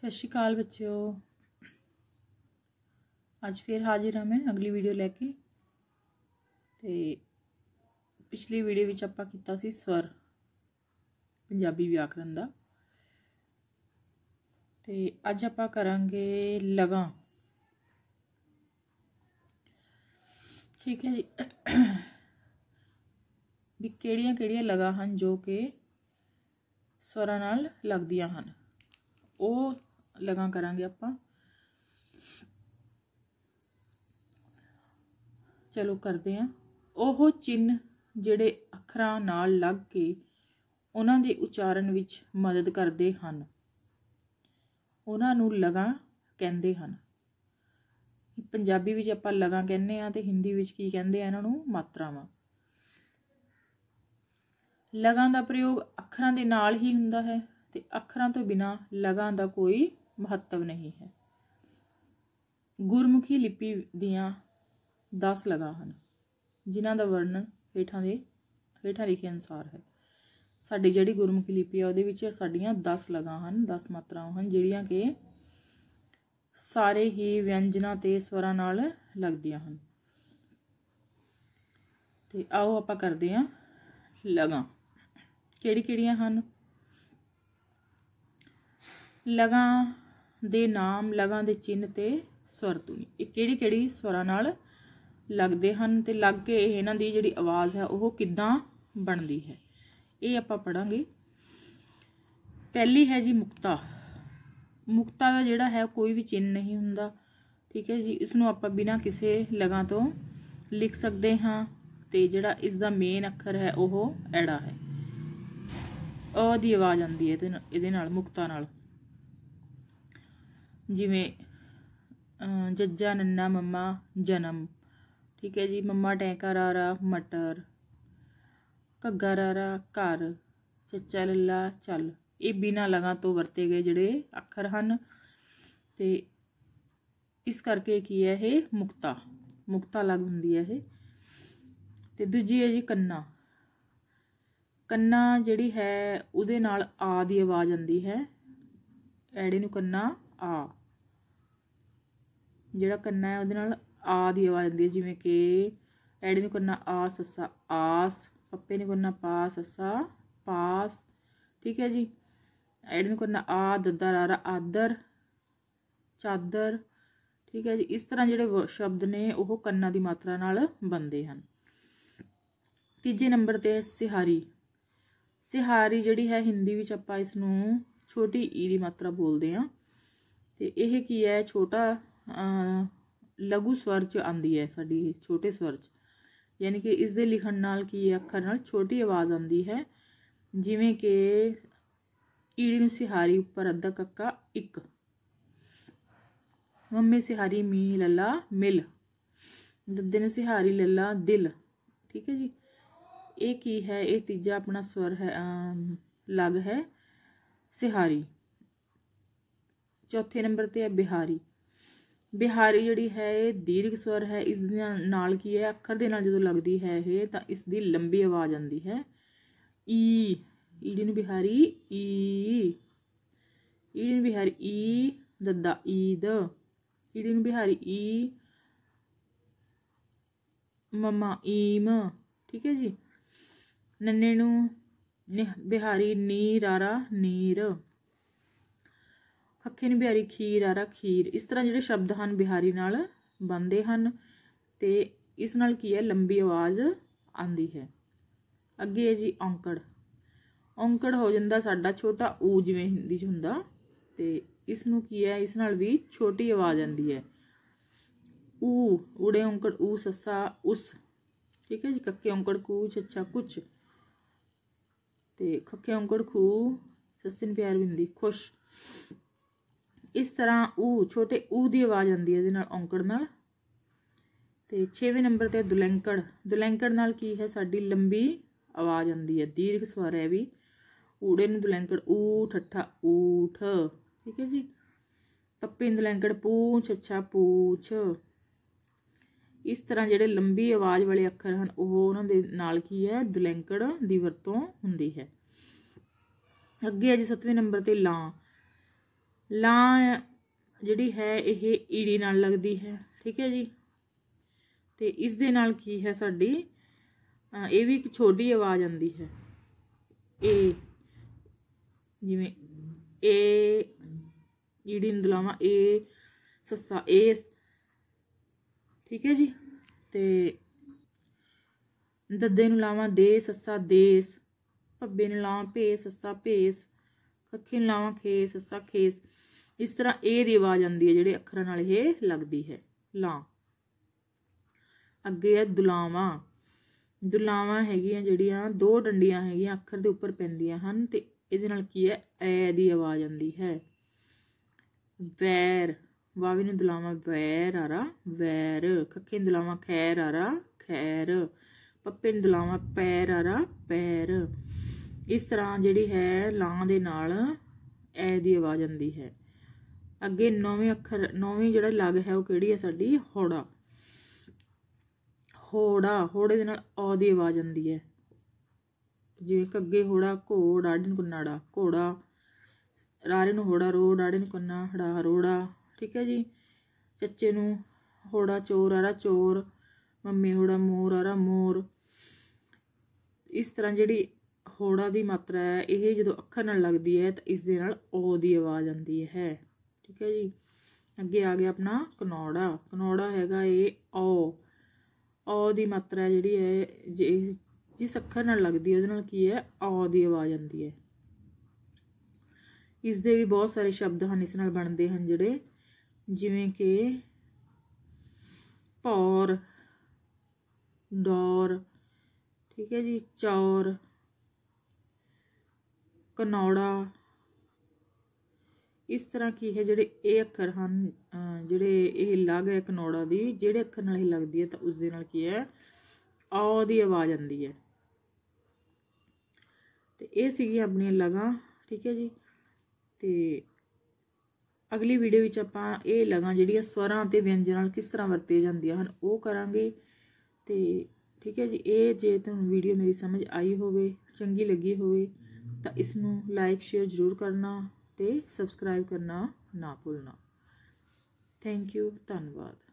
ਸਤਿ ਸ਼੍ਰੀ ਅਕਾਲ ਬੱਚਿਓ ਅੱਜ ਫੇਰ ਹਾਜ਼ਰ ਹਾਂ ਮੈਂ ਅਗਲੀ ਵੀਡੀਓ ਲੈ ਕੇ ਤੇ ਪਿਛਲੀ ਵੀਡੀਓ ਵਿੱਚ ਆਪਾਂ ਕੀਤਾ ਸੀ ਸਵਰ ਪੰਜਾਬੀ ਵਿਆਕਰਨ ਦਾ ਤੇ ਅੱਜ ਆਪਾਂ ਕਰਾਂਗੇ ਲਗਾ ਠੀਕ ਹੈ ਜੀ ਵੀ ਕਿਹੜੀਆਂ ਕਿਹੜੀਆਂ ਲਗਾ ਹਨ ਜੋ ਕਿ ਸਵਰਾਂ ਨਾਲ ਲੱਗਦੀਆਂ ਹਨ ਉਹ ਲਗਾ ਕਰਾਂਗੇ ਆਪਾਂ ਚਲੋ ਕਰਦੇ ਆ ਉਹ ਚਿੰਨ ਜਿਹੜੇ ਅੱਖਰਾਂ ਨਾਲ ਲੱਗ ਕੇ ਉਹਨਾਂ ਦੇ ਉਚਾਰਨ ਵਿੱਚ ਮਦਦ ਕਰਦੇ ਹਨ ਉਹਨਾਂ ਨੂੰ ਲਗਾ ਕਹਿੰਦੇ ਹਨ ਪੰਜਾਬੀ ਵਿੱਚ ਆਪਾਂ ਲਗਾ ਕਹਿੰਦੇ ਆ ਤੇ ਹਿੰਦੀ ਵਿੱਚ ਕੀ ਕਹਿੰਦੇ ਆ ਇਹਨਾਂ ਨੂੰ ਮਾਤਰਾਵਾਂ ਲਗਾਂ ਦਾ ਪ੍ਰਯੋਗ ਅੱਖਰਾਂ ਦੇ ਨਾਲ ਹੀ ਹੁੰਦਾ ਹੈ ਤੇ ਅੱਖਰਾਂ ਤੋਂ ਬਿਨਾ ਲਗਾਂ ਦਾ ਕੋਈ ਮਹੱਤਵ ਨਹੀਂ ਹੈ ਗੁਰਮੁਖੀ ਲਿਪੀ ਦੀਆਂ 10 ਲਗਾ ਹਨ ਜਿਨ੍ਹਾਂ ਦਾ ਵਰਣਨ ਹੇਠਾਂ ਦੇ ਹੇਠਾਂ ਲਿਖੇ ਅਨਸਾਰ ਹੈ ਸਾਡੀ ਜਿਹੜੀ ਗੁਰਮੁਖੀ ਲਿਪੀ ਆ ਉਹਦੇ ਵਿੱਚ ਸਾਡੀਆਂ 10 ਲਗਾ ਹਨ 10 ਮਾਤਰਾਵਾਂ ਹਨ ਜਿਹੜੀਆਂ ਕਿ ਸਾਰੇ ਹੀ ਵਿਅੰਜਨਾਂ ਤੇ ਸਵਰਾਂ ਨਾਲ ਲੱਗਦੀਆਂ ਹਨ ਤੇ ਆਓ ਆਪਾਂ ਕਰਦੇ ਹਾਂ ਲਗਾ ਕਿਹੜੀ ਕਿਹੜੀਆਂ ਹਨ ਲਗਾ ਦੇ ਨਾਮ ਲਗਾਂ ਦੇ ਚਿੰਨ ਤੇ ਸਵਰ ਧੁਨੀ ਇਹ ਕਿਹੜੀ ਕਿਹੜੀ ਸਵਰਾਂ ਨਾਲ ਲੱਗਦੇ ਹਨ ਤੇ ਲੱਗ ਕੇ ਇਹਨਾਂ ਦੀ ਜਿਹੜੀ ਆਵਾਜ਼ ਹੈ ਉਹ ਕਿੱਦਾਂ ਬਣਦੀ ਹੈ ਇਹ ਆਪਾਂ ਪੜਾਂਗੇ ਪਹਿਲੀ ਹੈ ਜੀ ਮੁਕਤਾ ਮੁਕਤਾ ਦਾ ਜਿਹੜਾ ਹੈ ਕੋਈ ਵੀ ਚਿੰਨ ਨਹੀਂ ਹੁੰਦਾ ਠੀਕ ਹੈ ਜੀ ਇਸ ਨੂੰ ਆਪਾਂ ਬਿਨਾਂ ਕਿਸੇ ਲਗਾਂ ਤੋਂ ਲਿਖ ਸਕਦੇ ਹਾਂ ਤੇ ਜਿਹੜਾ ਇਸ ਦਾ ਮੇਨ ਅੱਖਰ ਹੈ ਉਹ ਐੜਾ ਹੈ ਅ ਦੀ ਆਵਾਜ਼ ਆਉਂਦੀ ਹੈ ਇਹਦੇ ਨਾਲ ਮੁਕਤਾ ਨਾਲ ਜਿਵੇਂ ਜੱਜਾ ਨੰਨਾ ਮੰਮਾ ਜਨਮ ਠੀਕ ਹੈ ਜੀ ਮੰਮਾ ਟੈਂਕਾ ਰਾਰਾ ਮਟਰ ਘੱਗਾ ਰਾਰਾ ਘਰ ਚੱਚਾ ਲੱਲਾ ਚੱਲ ਇਹ ਬਿਨਾ ਲਗਾ ਤੋਂ ਵਰਤੇ ਗਏ ਜਿਹੜੇ ਅੱਖਰ ਹਨ ਤੇ ਇਸ ਕਰਕੇ ਕੀ ਹੈ ਇਹ ਮੁਕਤਾ ਮੁਕਤਾ ਲਗ ਹੁੰਦੀ ਹੈ ਇਹ ਤੇ ਦੂਜੀ ਹੈ ਜੀ ਕੰਨਾ ਕੰਨਾ ਜਿਹੜੀ ਹੈ ਉਹਦੇ ਨਾਲ ਆ ਦੀ ਆਵਾਜ਼ ਆਉਂਦੀ ਹੈ ਐੜੇ ਨੂੰ ਕੰਨਾ ਆ ਜਿਹੜਾ ਕੰਨਾ ਹੈ ਉਹਦੇ ਨਾਲ ਆ ਦੀ ਆਵਾਜ਼ ਆਉਂਦੀ ਹੈ ਜਿਵੇਂ ਕਿ ਐੜੇ ਨੂੰ ਕੰਨਾ ਆ ਸਸਾ ਆਸ ਪੱਪੇ ਨੂੰ ਕੰਨਾ ਪਾ ਸਸਾ ਪਾਸ ਠੀਕ ਹੈ ਜੀ ਐੜੇ ਨੂੰ ਕੰਨਾ ਆ ਆ ਰਾ ਆਦਰ ਚਾਦਰ ਠੀਕ ਹੈ ਜੀ ਇਸ ਤਰ੍ਹਾਂ ਜਿਹੜੇ ਸ਼ਬਦ ਨੇ ਉਹ ਕੰਨਾ ਦੀ ਮਾਤਰਾ ਨਾਲ ਬੰਦੇ ਹਨ ਤੀਜੇ ਨੰਬਰ ਤੇ ਸਿਹਾਰੀ ਸਿਹਾਰੀ ਜਿਹੜੀ ਹੈ ਹਿੰਦੀ ਵਿੱਚ ਆਪਾਂ ਇਸ ਨੂੰ ਛੋਟੀ ਈ ਦੀ ਮਾਤਰਾ ਬੋਲਦੇ ਆ ਤੇ ਇਹ ਕੀ ਹੈ ਛੋਟਾ लघु स्वर च आती है साड़ी छोटे स्वर च यानी कि इस दे लिखन नाल की अखर नाल छोटी आवाज़ आती है जिमें कि ईड़ी सिहारी उपर अद्धा कक्का एक मम्मे सिहारी मी लला मिल दद्दे सिहारी लला दिल ठीक है जी ये की है ये तीजा अपना स्वर है लग है सिहारी चौथे नंबर पर है बिहारी ਬਿਹਾਰੀ ਜਿਹੜੀ ਹੈ ਇਹ ਦੀਰਘ ਸਵਰ ਹੈ ਇਸ ਦੇ ਨਾਲ ਕੀ ਹੈ ਅੱਖਰ ਦੇ ਨਾਲ ਜਦੋਂ ਲੱਗਦੀ ਹੈ ਇਹ ਤਾਂ ਇਸ ਦੀ ਲੰਬੀ ਆਵਾਜ਼ ਆਉਂਦੀ ਹੈ ਈ ਈੜੀ ਨੂੰ ਬਿਹਾਰੀ ਈ ਈੜੀ ਨੂੰ ਬਿਹਾਰੀ ਈ ਦੱਦਾ ਈਦ ਈੜੀ ਨੂੰ ਬਿਹਾਰੀ ਈ ਮਮਾ ਈਮ ਠੀਕ ਹੈ ਜੀ ਨੰਨੇ ਨੂੰ ਬਿਹਾਰੀ ਨੀ ਰਾਰਾ ਨੀਰ ਖੱਖੇ ਨੀ ਬਿਹਾਰੀ ਖੀਰ ਰਾ ਖੀਰ ਇਸ ਤਰ੍ਹਾਂ ਜਿਹੜੇ ਸ਼ਬਦ ਹਨ ਬਿਹਾਰੀ ਨਾਲ ਬੰਦੇ ਹਨ ਤੇ ਇਸ ਨਾਲ ਕੀ ਹੈ ਲੰਬੀ ਆਵਾਜ਼ ਆਂਦੀ ਹੈ ਅੱਗੇ ਹੈ ਜੀ ਔਂਕੜ ਔਂਕੜ ਹੋ ਜਾਂਦਾ ਸਾਡਾ ਛੋਟਾ ਊ ਜਿਵੇਂ ਹਿੰਦੀ 'ਚ ਹੁੰਦਾ ਤੇ ਇਸ ਨੂੰ ਕੀ ਹੈ ਇਸ ਨਾਲ ਵੀ ਛੋਟੀ ਆਵਾਜ਼ ਆਂਦੀ ਹੈ ਊ ਉੜੇ ਔਂਕੜ ਊ ਸੱਸਾ ਉਸ ਠੀਕ ਹੈ ਜੀ ਕੱਕੇ ਔਂਕੜ ਕੂ ਅੱਛਾ ਕੁਛ ਤੇ ਖੱਕੇ ਔਂਕੜ ਖੂ ਸੱਸਿਨ ਪਿਆਰ ਬਿੰਦੀ ਖੁਸ਼ ਇਸ ਤਰ੍ਹਾਂ ਊ ਛੋਟੇ ਊ ਦੀ ਆਵਾਜ਼ ਆਉਂਦੀ ਹੈ ਇਹਦੇ ਨਾਲ ਔਂਕੜ ਨਾਲ ਤੇ 6ਵੇਂ ਨੰਬਰ ਤੇ ਦੁਲੈਂਕੜ ਦੁਲੈਂਕੜ ਨਾਲ ਕੀ ਹੈ ਸਾਡੀ ਲੰਬੀ ਆਵਾਜ਼ ਆਉਂਦੀ ਹੈ ਦੀਰਘ ਸਵਰ ਹੈ ਵੀ ਊੜੇ ਨੂੰ ਦੁਲੈਂਕੜ ਊ ਠੱਠਾ ਊਠ ਠੀਕ ਹੈ ਜੀ ਪੱਪੇ ਦੁਲੈਂਕੜ ਪੂਛ ਅੱਛਾ ਪੂਛ ਇਸ ਤਰ੍ਹਾਂ ਜਿਹੜੇ ਲੰਬੀ ਆਵਾਜ਼ ਵਾਲੇ ਅੱਖਰ ਹਨ ਉਹ ਉਹਨਾਂ ਦੇ ਨਾਲ ਕੀ ਹੈ ਦੁਲੈਂਕੜ ਦੀ ਵਰਤੋਂ ਹੁੰਦੀ ਹੈ ਅੱਗੇ ਹੈ ਜੀ 7ਵੇਂ ਨੰਬਰ ਤੇ ਲਾਂ ਲਾਂ ਜਿਹੜੀ ਹੈ ਇਹ ਈੜੀ ਨਾਲ ਲੱਗਦੀ ਹੈ ਠੀਕ ਹੈ ਜੀ ਤੇ ਇਸ ਦੇ ਨਾਲ ਕੀ ਹੈ ਸਾਡੀ ਇਹ ਵੀ ਇੱਕ ਛੋਟੀ ਆਵਾਜ਼ ਆਉਂਦੀ ਹੈ ਏ ਜਿਵੇਂ ਏ ਈੜੀ ਨੂੰ ਦਲਾਵਾ ਏ ਸੱਸਾ ਏ ਠੀਕ ਹੈ ਜੀ ਤੇ ਦੱਦੇ ਨੂੰ ਲਾਵਾਂ ਦੇ ਸੱਸਾ ਦੇਸ ਭੱਬੇ ਨੂੰ ਲਾਵਾਂ ਭੇ ਸੱਸਾ ਭੇਸ ਖੱਖੇ ਲਾਵਾਂ ਖੇਸ ਖੇਸ ਇਸ ਤਰ੍ਹਾਂ ਇਹ ਦੀ ਆਵਾਜ਼ ਆਉਂਦੀ ਹੈ ਜਿਹੜੇ ਅੱਖਰਾਂ ਨਾਲ ਇਹ ਲੱਗਦੀ ਹੈ ਲਾ ਅੱਗੇ ਹੈ ਦੁਲਾਵਾਂ ਦੁਲਾਵਾਂ ਹੈਗੀਆਂ ਜਿਹੜੀਆਂ ਦੋ ਡੰਡੀਆਂ ਹੈਗੀਆਂ ਅੱਖਰ ਦੇ ਉੱਪਰ ਪੈਂਦੀਆਂ ਹਨ ਤੇ ਇਹਦੇ ਨਾਲ ਕੀ ਹੈ ਐ ਦੀ ਆਵਾਜ਼ ਆਉਂਦੀ ਹੈ ਵੈਰ ਵਾਵੀ ਨੂੰ ਦੁਲਾਵਾਂ ਵੈਰ ਆਰਾ ਵੈਰ ਖੱਖੇ ਦੁਲਾਵਾ ਦੁਲਾਵਾਂ ਖੈਰ ਆਰਾ ਖੈਰ ਪੱਪੇ ਨੂੰ ਦੁਲਾਵਾਂ ਪੈਰ ਆਰਾ ਪੈਰ ਇਸ ਤਰ੍ਹਾਂ ਜਿਹੜੀ ਹੈ ਲਾਂ ਦੇ ਨਾਲ ਐ ਦੀ ਆਵਾਜ਼ ਆਉਂਦੀ ਹੈ ਅੱਗੇ ਨੌਵੇਂ ਅੱਖਰ ਨੌਵੀਂ ਜਿਹੜਾ ਲੱਗ ਹੈ ਉਹ ਕਿਹੜੀ ਹੈ ਸਾਡੀ ਹੋੜਾ ਹੋੜਾ ਹੋੜੇ ਦੇ ਨਾਲ ਔ ਦੀ ਆਵਾਜ਼ ਆਉਂਦੀ ਹੈ ਜਿਵੇਂ ਕੱਗੇ ਹੋੜਾ ਘੋੜਾ ਡਿਨ ਕੁੰਨਾੜਾ ਘੋੜਾ ਰਾਰੇ ਨੂੰ ਹੋੜਾ ਰੋ ਡਾੜੇ ਕੁੰਨਾ ਹੜਾ ਰੋੜਾ ਠੀਕ ਹੈ ਜੀ ਚੱਚੇ ਨੂੰ ਹੋੜਾ ਚੋਰ ਆਰਾ ਚੋਰ ਮੰਮੀ ਹੋੜਾ ਮੋਰ ਆਰਾ ਮੋਰ ਇਸ ਤਰ੍ਹਾਂ ਜਿਹੜੀ ਹੋੜਾ ਦੀ ਮਾਤਰਾ ਹੈ ਇਹ ਜਦੋਂ ਅੱਖਰ ਨਾਲ ਲੱਗਦੀ ਹੈ ਤਾਂ ਇਸ ਦੇ ਨਾਲ ਓ ਦੀ ਆਵਾਜ਼ ਆਉਂਦੀ ਹੈ ਠੀਕ ਹੈ ਜੀ ਅੱਗੇ ਆ ਗਿਆ ਆਪਣਾ ਕਨੌੜਾ ਕਨੌੜਾ ਹੈਗਾ ਇਹ ਓ ਓ ਦੀ ਮਾਤਰਾ ਜਿਹੜੀ ਹੈ ਜੇ ਜਿਸ ਅੱਖਰ ਨਾਲ ਲੱਗਦੀ ਹੈ ਉਹਦੇ ਨਾਲ ਕੀ ਹੈ ਓ ਦੀ ਆਵਾਜ਼ ਆਉਂਦੀ ਹੈ ਇਸ ਦੇ ਵੀ ਬਹੁਤ ਸਾਰੇ ਸ਼ਬਦ ਹਨ ਇਸ ਨਾਲ ਬਣਦੇ ਹਨ ਜਿਹੜੇ ਜਿਵੇਂ ਕਿ ਪੌਰ ਡੌਰ ਠੀਕ ਹੈ ਜੀ ਚੌਰ ਕਨੌੜਾ ਇਸ ਤਰ੍ਹਾਂ ਕੀ ਹੈ ਜਿਹੜੇ ਇਹ ਅੱਖਰ ਹਨ ਜਿਹੜੇ ਇਹ ਲੱਗ ਹੈ ਕਨੌੜਾ ਦੀ ਜਿਹੜੇ ਅੱਖਰ ਨਾਲ ਹੀ ਲੱਗਦੀ ਹੈ ਤਾਂ ਉਸ ਦੇ ਨਾਲ ਕੀ ਹੈ ਔ ਦੀ ਆਵਾਜ਼ ਆਉਂਦੀ ਹੈ ਤੇ ਇਹ ਸੀਗੀ ਆਪਣੀਆਂ ਲਗਾਂ ਠੀਕ ਹੈ ਜੀ ਤੇ ਅਗਲੀ ਵੀਡੀਓ ਵਿੱਚ ਆਪਾਂ ਇਹ ਲਗਾਂ ਜਿਹੜੀਆਂ ਸਵਰਾਂ ਤੇ ਵਿਅੰਜਨਾਂ ਨਾਲ ਕਿਸ ਤਰ੍ਹਾਂ ਵਰਤੀਆਂ ਜਾਂਦੀਆਂ ਹਨ ਉਹ ਕਰਾਂਗੇ ਤੇ ਠੀਕ ਹੈ ਜੀ ਇਹ ਜੇ ਤੁਹਾਨੂੰ ਵੀਡੀਓ ਮੇਰੀ ਸਮਝ ਆਈ ਹੋਵੇ ਚੰਗੀ ਲੱਗੀ ਹੋਵੇ ਤਾਂ ਇਸ ਨੂੰ ਲਾਈਕ ਸ਼ੇਅਰ ਜ਼ਰੂਰ ਕਰਨਾ ਤੇ ਸਬਸਕ੍ਰਾਈਬ ਕਰਨਾ ਨਾ ਭੁੱਲਣਾ ਥੈਂਕ ਯੂ ਧੰਨਵਾਦ